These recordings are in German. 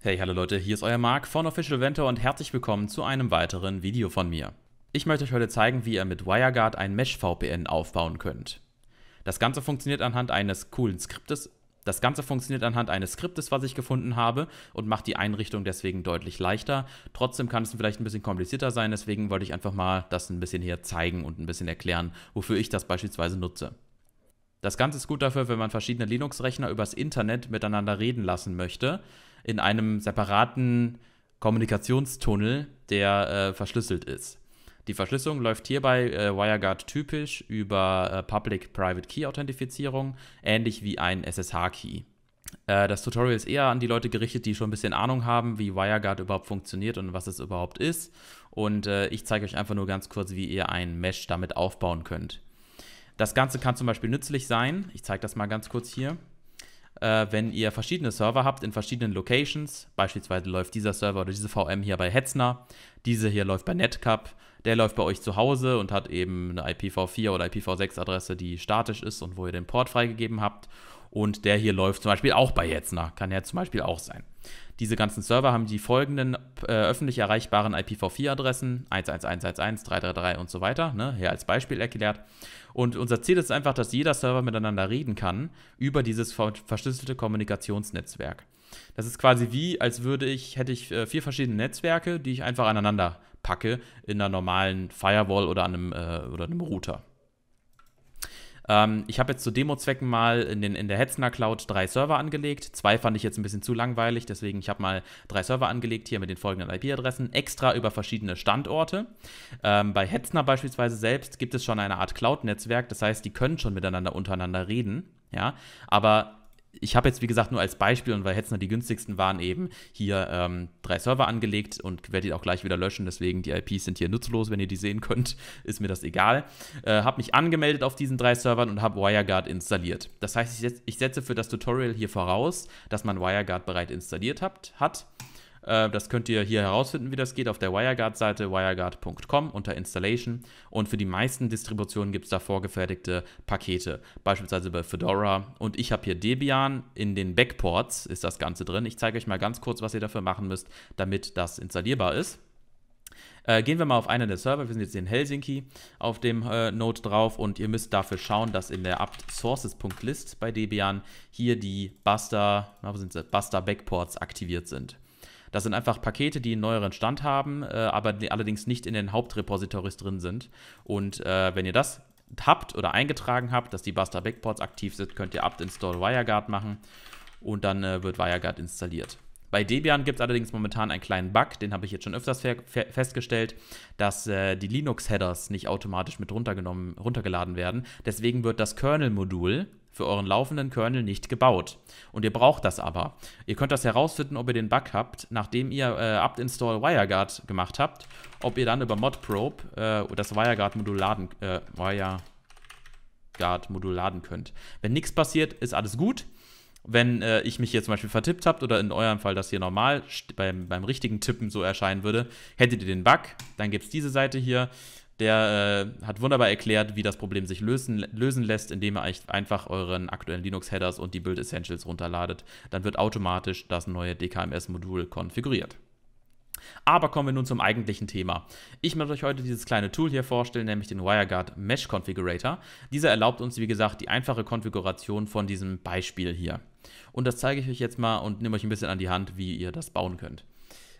Hey, hallo Leute, hier ist euer Marc von Official Ventor und herzlich willkommen zu einem weiteren Video von mir. Ich möchte euch heute zeigen, wie ihr mit WireGuard ein Mesh-VPN aufbauen könnt. Das Ganze funktioniert anhand eines coolen Skriptes. Das Ganze funktioniert anhand eines Skriptes, was ich gefunden habe und macht die Einrichtung deswegen deutlich leichter. Trotzdem kann es vielleicht ein bisschen komplizierter sein, deswegen wollte ich einfach mal das ein bisschen hier zeigen und ein bisschen erklären, wofür ich das beispielsweise nutze. Das Ganze ist gut dafür, wenn man verschiedene Linux-Rechner übers Internet miteinander reden lassen möchte, in einem separaten Kommunikationstunnel, der äh, verschlüsselt ist. Die Verschlüsselung läuft hierbei äh, WireGuard typisch über äh, Public-Private Key-Authentifizierung, ähnlich wie ein SSH-Key. Äh, das Tutorial ist eher an die Leute gerichtet, die schon ein bisschen Ahnung haben, wie WireGuard überhaupt funktioniert und was es überhaupt ist. Und äh, ich zeige euch einfach nur ganz kurz, wie ihr ein Mesh damit aufbauen könnt. Das Ganze kann zum Beispiel nützlich sein, ich zeige das mal ganz kurz hier, äh, wenn ihr verschiedene Server habt in verschiedenen Locations, beispielsweise läuft dieser Server oder diese VM hier bei Hetzner, diese hier läuft bei Netcup, der läuft bei euch zu Hause und hat eben eine IPv4 oder IPv6 Adresse, die statisch ist und wo ihr den Port freigegeben habt und der hier läuft zum Beispiel auch bei Jetzner, kann ja zum Beispiel auch sein. Diese ganzen Server haben die folgenden äh, öffentlich erreichbaren IPv4-Adressen, 11111, 333 und so weiter, ne? hier als Beispiel erklärt. Und unser Ziel ist einfach, dass jeder Server miteinander reden kann über dieses verschlüsselte Kommunikationsnetzwerk. Das ist quasi wie, als würde ich, hätte ich äh, vier verschiedene Netzwerke, die ich einfach aneinander packe in einer normalen Firewall oder einem, äh, oder einem Router. Ähm, ich habe jetzt zu Demo-Zwecken mal in, den, in der Hetzner Cloud drei Server angelegt. Zwei fand ich jetzt ein bisschen zu langweilig, deswegen ich habe mal drei Server angelegt hier mit den folgenden IP-Adressen, extra über verschiedene Standorte. Ähm, bei Hetzner beispielsweise selbst gibt es schon eine Art Cloud-Netzwerk, das heißt, die können schon miteinander untereinander reden. Ja, aber ich habe jetzt, wie gesagt, nur als Beispiel und weil Hetzner die günstigsten waren, eben hier ähm, drei Server angelegt und werde die auch gleich wieder löschen. Deswegen, die IPs sind hier nutzlos. Wenn ihr die sehen könnt, ist mir das egal. Äh, habe mich angemeldet auf diesen drei Servern und habe WireGuard installiert. Das heißt, ich, setze für das Tutorial hier voraus, dass man WireGuard bereits installiert habt, hat. Äh, das könnt ihr hier herausfinden, wie das geht, auf der WireGuard-Seite wireguard.com unter Installation. Und für die meisten Distributionen gibt es da vorgefertigte Pakete, beispielsweise bei Fedora. Und ich habe hier Debian. In den Backports ist das Ganze drin. Ich zeige euch mal ganz kurz, was ihr dafür machen müsst, damit das installierbar ist äh, gehen wir mal auf einen der Server. Wir sind jetzt in Helsinki auf dem äh, Node drauf und ihr müsst dafür schauen, dass in der apt-sources.list bei Debian hier die Buster, wo sind sie? Buster Backports aktiviert sind. Das sind einfach Pakete, die einen neueren Stand haben, äh, aber allerdings nicht in den Hauptrepositories drin sind. Und äh, wenn ihr das habt oder eingetragen habt, dass die Buster Backports aktiv sind, könnt ihr apt install WireGuard machen und dann äh, wird WireGuard installiert. Bei Debian gibt es allerdings momentan einen kleinen Bug, den habe ich jetzt schon öfters festgestellt, dass äh, die Linux-Headers nicht automatisch mit runtergenommen, runtergeladen werden. Deswegen wird das Kernel-Modul für euren laufenden Kernel nicht gebaut. Und ihr braucht das aber. Ihr könnt das herausfinden, ob ihr den Bug habt, nachdem ihr äh, apt-install WireGuard gemacht habt, ob ihr dann über modprobe äh, das WireGuard-Modul laden, äh, WireGuard-Modul laden könnt. Wenn nichts passiert, ist alles gut wenn äh, ich mich hier zum Beispiel vertippt habt oder in eurem Fall das hier normal beim, beim richtigen Tippen so erscheinen würde, hättet ihr den Bug, dann gibt es diese Seite hier, der äh, hat wunderbar erklärt, wie das Problem sich lösen, lösen lässt, indem ihr einfach euren aktuellen Linux-Headers und die Build Essentials runterladet. Dann wird automatisch das neue DKMS-Modul konfiguriert. Aber kommen wir nun zum eigentlichen Thema. Ich möchte euch heute dieses kleine Tool hier vorstellen, nämlich den WireGuard Mesh Configurator. Dieser erlaubt uns, wie gesagt, die einfache Konfiguration von diesem Beispiel hier. Und das zeige ich euch jetzt mal und nehme euch ein bisschen an die Hand, wie ihr das bauen könnt.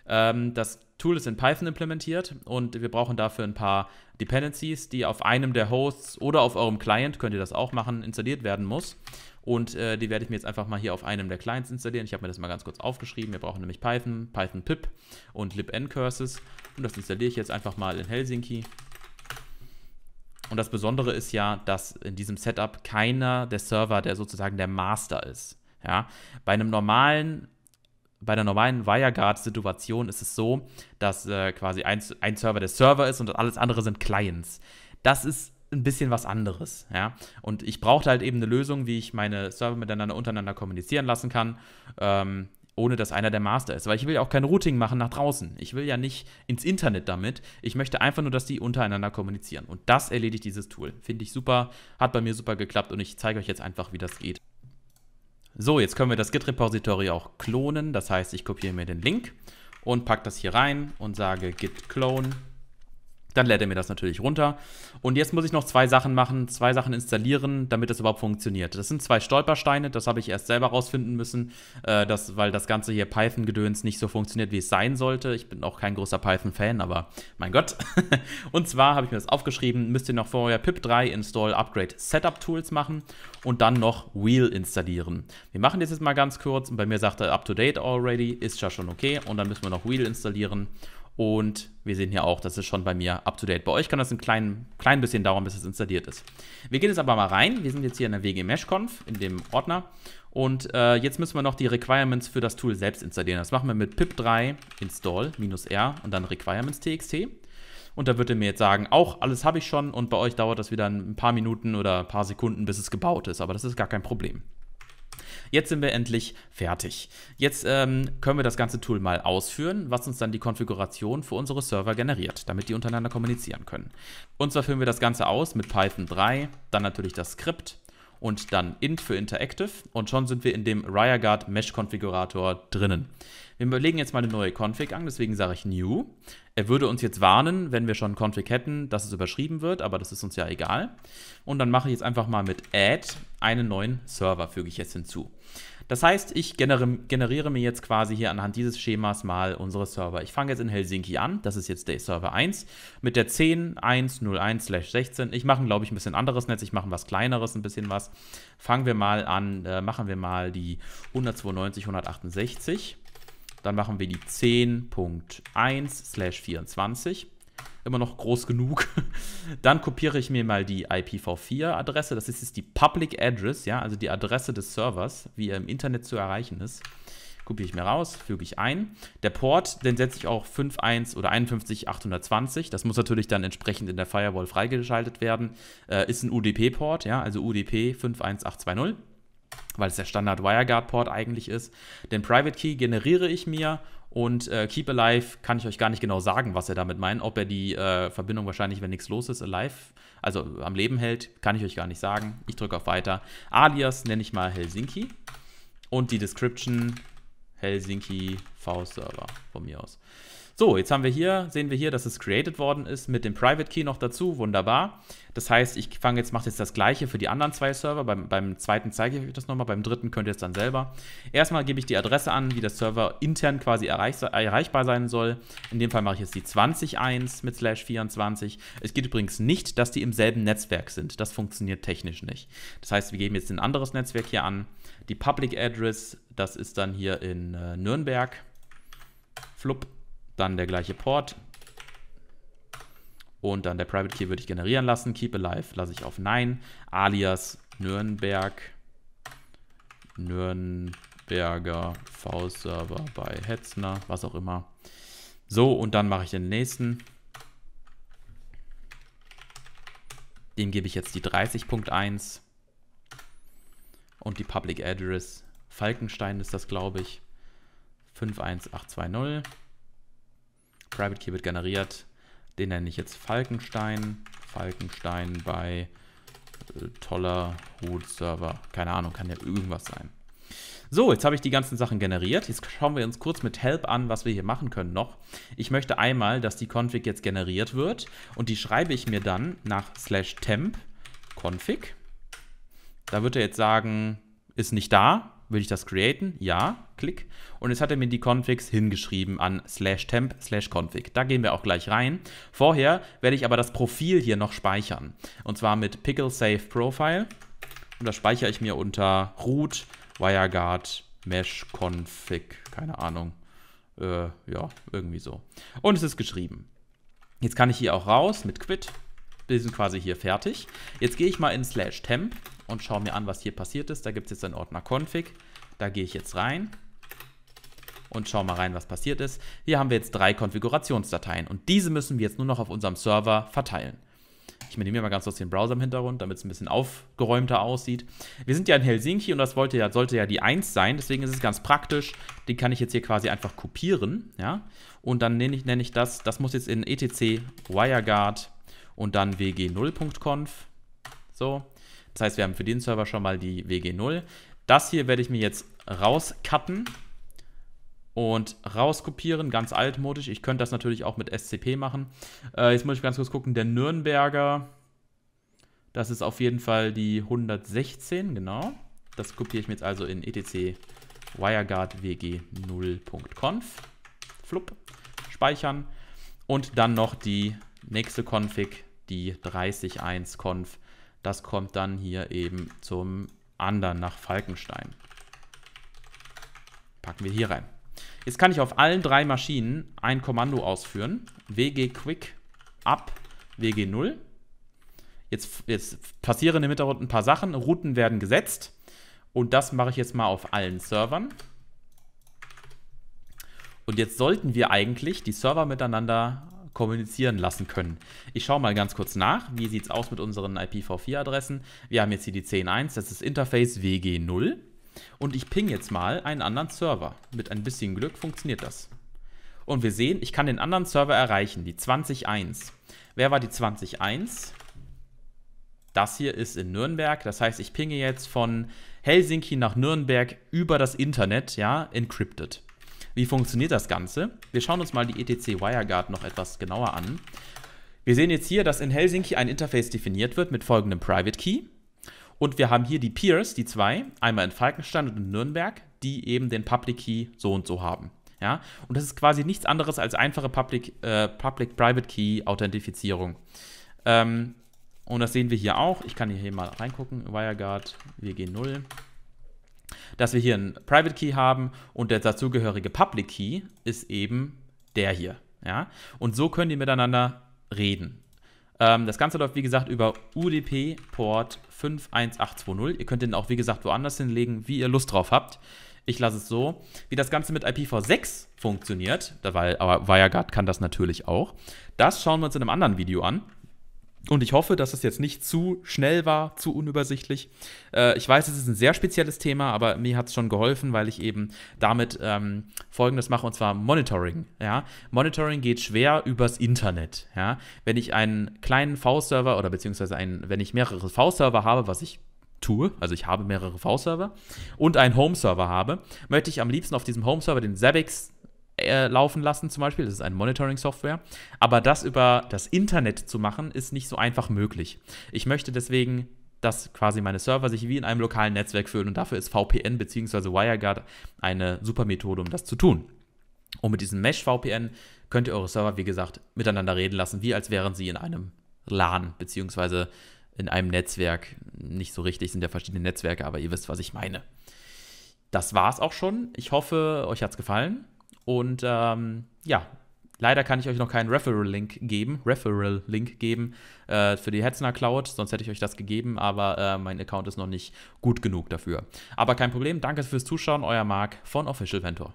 Ähm, das Tool ist in Python implementiert und wir brauchen dafür ein paar Dependencies, die auf einem der Hosts oder auf eurem Client, könnt ihr das auch machen, installiert werden muss. Und äh, die werde ich mir jetzt einfach mal hier auf einem der Clients installieren. Ich habe mir das mal ganz kurz aufgeschrieben. Wir brauchen nämlich Python, Python pip und libncurses. Und das installiere ich jetzt einfach mal in Helsinki. Und das Besondere ist ja, dass in diesem Setup keiner der Server, der sozusagen der Master ist. Ja? Bei einem normalen bei der normalen WireGuard-Situation ist es so, dass äh, quasi ein, ein Server der Server ist und alles andere sind Clients. Das ist ein bisschen was anderes, ja. Und ich brauchte halt eben eine Lösung, wie ich meine Server miteinander untereinander kommunizieren lassen kann, ähm, ohne dass einer der Master ist. Weil ich will ja auch kein Routing machen nach draußen. Ich will ja nicht ins Internet damit. Ich möchte einfach nur, dass die untereinander kommunizieren. Und das erledigt dieses Tool. Finde ich super, hat bei mir super geklappt und ich zeige euch jetzt einfach, wie das geht. So, jetzt können wir das Git-Repository auch klonen. Das heißt, ich kopiere mir den Link und packe das hier rein und sage git clone dann lädt er mir das natürlich runter. Und jetzt muss ich noch zwei Sachen machen, zwei Sachen installieren, damit das überhaupt funktioniert. Das sind zwei Stolpersteine, das habe ich erst selber rausfinden müssen, äh, das, weil das ganze hier Python-Gedöns nicht so funktioniert, wie es sein sollte. Ich bin auch kein großer Python-Fan, aber mein Gott. und zwar habe ich mir das aufgeschrieben, müsst ihr noch vorher pip3 install upgrade setup tools machen und dann noch Wheel installieren. Wir machen das jetzt mal ganz kurz. und Bei mir sagt er up to date already, ist ja schon okay. Und dann müssen wir noch Wheel installieren. Und wir sehen hier auch, das ist schon bei mir up to date. Bei euch kann das ein klein, klein bisschen dauern, bis es installiert ist. Wir gehen jetzt aber mal rein. Wir sind jetzt hier in der WG Mesh-Conf, in dem Ordner. Und äh, jetzt müssen wir noch die Requirements für das Tool selbst installieren. Das machen wir mit pip3 install-r und dann requirements.txt. Und da wird er mir jetzt sagen, auch alles habe ich schon und bei euch dauert das wieder ein paar Minuten oder ein paar Sekunden, bis es gebaut ist. Aber das ist gar kein Problem. Jetzt sind wir endlich fertig. Jetzt ähm, können wir das ganze Tool mal ausführen, was uns dann die Konfiguration für unsere Server generiert, damit die untereinander kommunizieren können. Und zwar führen wir das Ganze aus mit Python 3, dann natürlich das Skript und dann int für Interactive und schon sind wir in dem WireGuard Mesh Konfigurator drinnen wir legen jetzt mal eine neue Config an, deswegen sage ich new. Er würde uns jetzt warnen, wenn wir schon Config hätten, dass es überschrieben wird, aber das ist uns ja egal. Und dann mache ich jetzt einfach mal mit add einen neuen Server, füge ich jetzt hinzu. Das heißt, ich generiere mir jetzt quasi hier anhand dieses Schemas mal unsere Server. Ich fange jetzt in Helsinki an, das ist jetzt der Server 1, mit der 10.1.0.1.16. Ich mache, glaube ich, ein bisschen anderes Netz, ich mache was kleineres, ein bisschen was. Fangen wir mal an, äh, machen wir mal die 192.168. Dann machen wir die 10.1 24. Immer noch groß genug. Dann kopiere ich mir mal die IPv4-Adresse. Das ist jetzt die Public Address, ja, also die Adresse des Servers, wie er im Internet zu erreichen ist. Kopiere ich mir raus, füge ich ein. Der Port, den setze ich auch 51 oder 51820. Das muss natürlich dann entsprechend in der Firewall freigeschaltet werden. Äh, ist ein UDP-Port, ja, also UDP 51820 weil es der Standard WireGuard-Port eigentlich ist. Den Private Key generiere ich mir und äh, Keep Alive kann ich euch gar nicht genau sagen, was er damit meint. Ob er die äh, Verbindung wahrscheinlich, wenn nichts los ist, alive, also am Leben hält, kann ich euch gar nicht sagen. Ich drücke auf Weiter. Alias nenne ich mal Helsinki und die Description Helsinki V-Server von mir aus. So, jetzt haben wir hier, sehen wir hier, dass es created worden ist mit dem Private Key noch dazu. Wunderbar. Das heißt, ich fange jetzt, mache jetzt das gleiche für die anderen zwei Server. Beim, beim zweiten zeige ich euch das nochmal, beim dritten könnt ihr es dann selber. Erstmal gebe ich die Adresse an, wie der Server intern quasi erreich, erreichbar sein soll. In dem Fall mache ich jetzt die 20.1 mit slash 24. Es geht übrigens nicht, dass die im selben Netzwerk sind. Das funktioniert technisch nicht. Das heißt, wir geben jetzt ein anderes Netzwerk hier an. Die Public Address, das ist dann hier in äh, Nürnberg. Flupp. Dann der gleiche Port. Und dann der Private Key würde ich generieren lassen. Keep Alive lasse ich auf Nein. Alias Nürnberg. Nürnberger V-Server bei Hetzner, was auch immer. So, und dann mache ich den nächsten. Dem gebe ich jetzt die 30.1 und die Public Address. Falkenstein ist das, glaube ich. 51820. Private Key wird generiert. Den nenne ich jetzt Falkenstein. Falkenstein bei äh, toller Root Server. Keine Ahnung, kann ja irgendwas sein. So, jetzt habe ich die ganzen Sachen generiert. Jetzt schauen wir uns kurz mit Help an, was wir hier machen können noch. Ich möchte einmal, dass die Config jetzt generiert wird und die schreibe ich mir dann nach slash temp config. Da wird er jetzt sagen, ist nicht da. Würde ich das createn? Ja, klick. Und jetzt hat er mir die Configs hingeschrieben an slash temp slash config. Da gehen wir auch gleich rein. Vorher werde ich aber das Profil hier noch speichern. Und zwar mit pickle save profile. Und das speichere ich mir unter root wireguard mesh config. Keine Ahnung. Äh, ja, irgendwie so. Und es ist geschrieben. Jetzt kann ich hier auch raus mit quit. Wir sind quasi hier fertig. Jetzt gehe ich mal in slash temp und schaue mir an, was hier passiert ist. Da gibt es jetzt einen Ordner Config. Da gehe ich jetzt rein und schaue mal rein, was passiert ist. Hier haben wir jetzt drei Konfigurationsdateien und diese müssen wir jetzt nur noch auf unserem Server verteilen. Ich nehme minimiere mal ganz kurz den Browser im Hintergrund, damit es ein bisschen aufgeräumter aussieht. Wir sind ja in Helsinki und das ja, sollte ja die 1 sein, deswegen ist es ganz praktisch. Die kann ich jetzt hier quasi einfach kopieren, ja. Und dann nenne ich, nenne ich das, das muss jetzt in etc wireguard und dann wg0.conf. So, das heißt, wir haben für den Server schon mal die WG0. Das hier werde ich mir jetzt rauscutten und rauskopieren, ganz altmodisch. Ich könnte das natürlich auch mit SCP machen. Äh, jetzt muss ich ganz kurz gucken, der Nürnberger, das ist auf jeden Fall die 116, genau. Das kopiere ich mir jetzt also in etc wireguardwg0.conf. Flupp. Speichern. Und dann noch die nächste Config, die 30.1conf. Das kommt dann hier eben zum anderen nach Falkenstein. Packen wir hier rein. Jetzt kann ich auf allen drei Maschinen ein Kommando ausführen. WG Quick Up WG 0. Jetzt, jetzt passieren im Hintergrund ein paar Sachen. Routen werden gesetzt. Und das mache ich jetzt mal auf allen Servern. Und jetzt sollten wir eigentlich die Server miteinander kommunizieren lassen können. Ich schaue mal ganz kurz nach, wie sieht es aus mit unseren IPv4-Adressen. Wir haben jetzt hier die 10.1, das ist Interface WG0. Und ich ping jetzt mal einen anderen Server. Mit ein bisschen Glück funktioniert das. Und wir sehen, ich kann den anderen Server erreichen, die 20.1. Wer war die 20.1? Das hier ist in Nürnberg, das heißt, ich pinge jetzt von Helsinki nach Nürnberg über das Internet, ja, encrypted. Wie funktioniert das Ganze? Wir schauen uns mal die ETC WireGuard noch etwas genauer an. Wir sehen jetzt hier, dass in Helsinki ein Interface definiert wird mit folgendem Private Key. Und wir haben hier die Peers, die zwei, einmal in Falkenstein und in Nürnberg, die eben den Public Key so und so haben. Ja? Und das ist quasi nichts anderes als einfache Public-Private äh, Public Key Authentifizierung. Ähm, und das sehen wir hier auch. Ich kann hier mal reingucken. WireGuard WG0 dass wir hier einen Private Key haben und der dazugehörige Public Key ist eben der hier. Ja? Und so können die miteinander reden. Ähm, das Ganze läuft, wie gesagt, über UDP-Port 51820. Ihr könnt den auch, wie gesagt, woanders hinlegen, wie ihr Lust drauf habt. Ich lasse es so. Wie das Ganze mit IPv6 funktioniert, weil Wireguard kann das natürlich auch, das schauen wir uns in einem anderen Video an. Und ich hoffe, dass es jetzt nicht zu schnell war, zu unübersichtlich. Äh, ich weiß, es ist ein sehr spezielles Thema, aber mir hat es schon geholfen, weil ich eben damit ähm, Folgendes mache, und zwar Monitoring. Ja? Monitoring geht schwer übers Internet. Ja? Wenn ich einen kleinen V-Server oder beziehungsweise einen, wenn ich mehrere V-Server habe, was ich tue, also ich habe mehrere V-Server und einen Home-Server habe, möchte ich am liebsten auf diesem Home-Server den Zabbix äh, laufen lassen, zum Beispiel. Das ist eine Monitoring-Software. Aber das über das Internet zu machen, ist nicht so einfach möglich. Ich möchte deswegen dass quasi meine Server sich wie in einem lokalen Netzwerk fühlen und dafür ist VPN bzw. WireGuard eine super Methode, um das zu tun. Und mit diesem Mesh-VPN könnt ihr eure Server, wie gesagt, miteinander reden lassen, wie als wären sie in einem LAN bzw. in einem Netzwerk. Nicht so richtig sind ja verschiedene Netzwerke, aber ihr wisst, was ich meine. Das war's auch schon. Ich hoffe, euch hat's gefallen. Und ähm, ja, leider kann ich euch noch keinen Referral-Link geben, Referral-Link geben äh, für die Hetzner Cloud, sonst hätte ich euch das gegeben, aber äh, mein Account ist noch nicht gut genug dafür. Aber kein Problem, danke fürs Zuschauen, euer Marc von Official Ventor.